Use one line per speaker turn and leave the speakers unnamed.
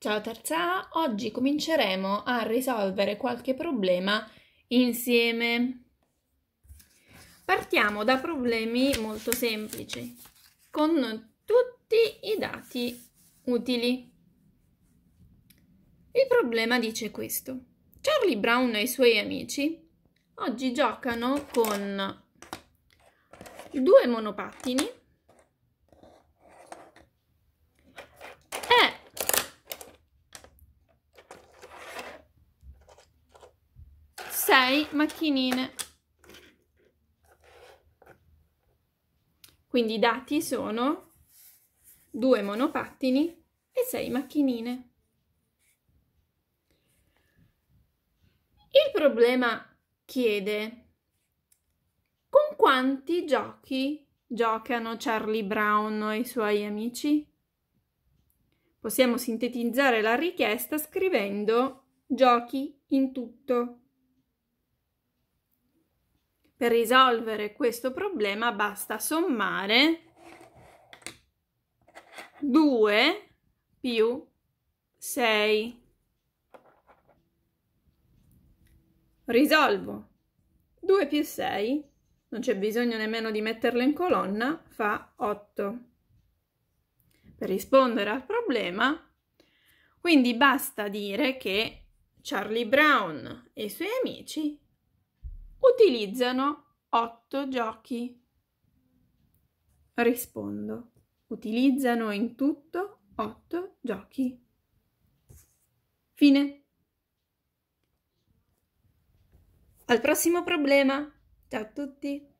Ciao terza A, oggi cominceremo a risolvere qualche problema insieme. Partiamo da problemi molto semplici, con tutti i dati utili. Il problema dice questo. Charlie Brown e i suoi amici oggi giocano con due monopattini 6 macchinine. Quindi i dati sono 2 monopattini e 6 macchinine. Il problema chiede con quanti giochi giocano Charlie Brown e i suoi amici? Possiamo sintetizzare la richiesta scrivendo giochi in tutto. Per risolvere questo problema basta sommare 2 più 6. Risolvo 2 più 6, non c'è bisogno nemmeno di metterlo in colonna, fa 8. Per rispondere al problema, quindi basta dire che Charlie Brown e i suoi amici utilizzano otto giochi? Rispondo. Utilizzano in tutto otto giochi. Fine. Al prossimo problema. Ciao a tutti.